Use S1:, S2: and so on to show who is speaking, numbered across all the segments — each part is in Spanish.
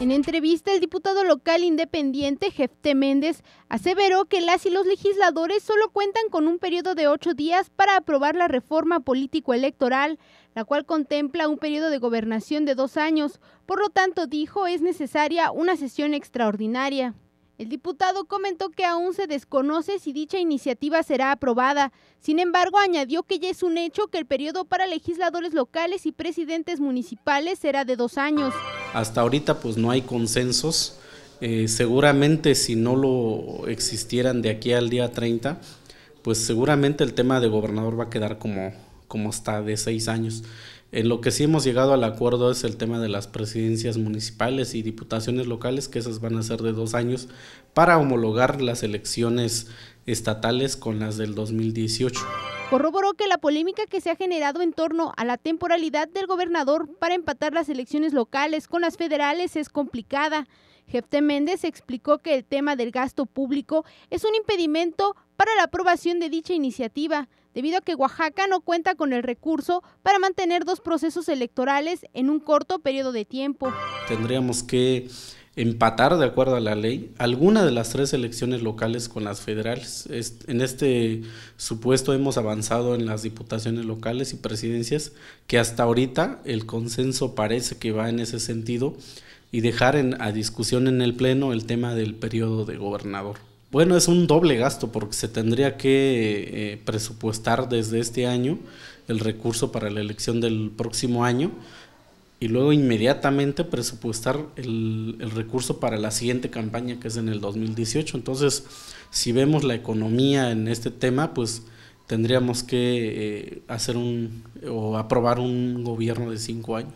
S1: En entrevista, el diputado local independiente, Jefte Méndez, aseveró que las y los legisladores solo cuentan con un periodo de ocho días para aprobar la reforma político-electoral, la cual contempla un periodo de gobernación de dos años. Por lo tanto, dijo, es necesaria una sesión extraordinaria. El diputado comentó que aún se desconoce si dicha iniciativa será aprobada. Sin embargo, añadió que ya es un hecho que el periodo para legisladores locales y presidentes municipales será de dos años.
S2: Hasta ahorita pues no hay consensos. Eh, seguramente si no lo existieran de aquí al día 30, pues seguramente el tema de gobernador va a quedar como, como hasta de seis años. En lo que sí hemos llegado al acuerdo es el tema de las presidencias municipales y diputaciones locales, que esas van a ser de dos años, para homologar las elecciones estatales con las del 2018.
S1: Corroboró que la polémica que se ha generado en torno a la temporalidad del gobernador para empatar las elecciones locales con las federales es complicada. Jefte Méndez explicó que el tema del gasto público es un impedimento para la aprobación de dicha iniciativa, debido a que Oaxaca no cuenta con el recurso para mantener dos procesos electorales en un corto periodo de tiempo.
S2: Tendríamos que empatar, de acuerdo a la ley, alguna de las tres elecciones locales con las federales. En este supuesto hemos avanzado en las diputaciones locales y presidencias, que hasta ahorita el consenso parece que va en ese sentido y dejar en, a discusión en el Pleno el tema del periodo de gobernador. Bueno, es un doble gasto porque se tendría que eh, presupuestar desde este año el recurso para la elección del próximo año y luego inmediatamente presupuestar el, recurso para la siguiente campaña que es en el 2018. Entonces, si vemos la economía en este tema, pues tendríamos que eh, hacer un o aprobar un gobierno de cinco años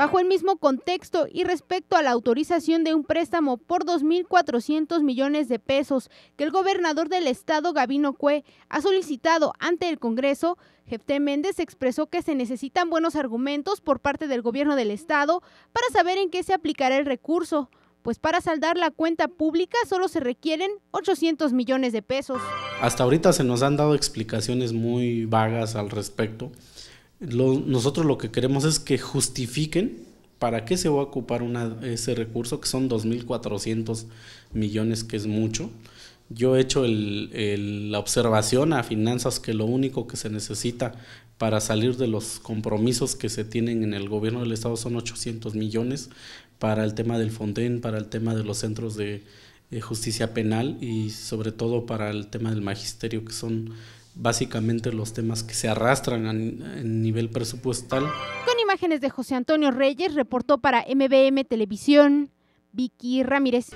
S1: bajo el mismo contexto y respecto a la autorización de un préstamo por 2.400 millones de pesos que el gobernador del estado, Gabino Cue, ha solicitado ante el Congreso, Jefté Méndez expresó que se necesitan buenos argumentos por parte del gobierno del estado para saber en qué se aplicará el recurso, pues para saldar la cuenta pública solo se requieren 800 millones de pesos.
S2: Hasta ahorita se nos han dado explicaciones muy vagas al respecto nosotros lo que queremos es que justifiquen para qué se va a ocupar ese recurso, que son 2.400 millones, que es mucho. Yo he hecho la observación a finanzas que lo único que se necesita para salir de los compromisos que se tienen en el gobierno del Estado son 800 millones para el tema del Fonden, para el tema de los centros de eh, justicia penal y sobre todo para el tema del magisterio, que son básicamente los temas que se arrastran a, nivel presupuestal.
S1: Con imágenes de José Antonio Reyes, reportó para MBM Televisión Vicky Ramírez.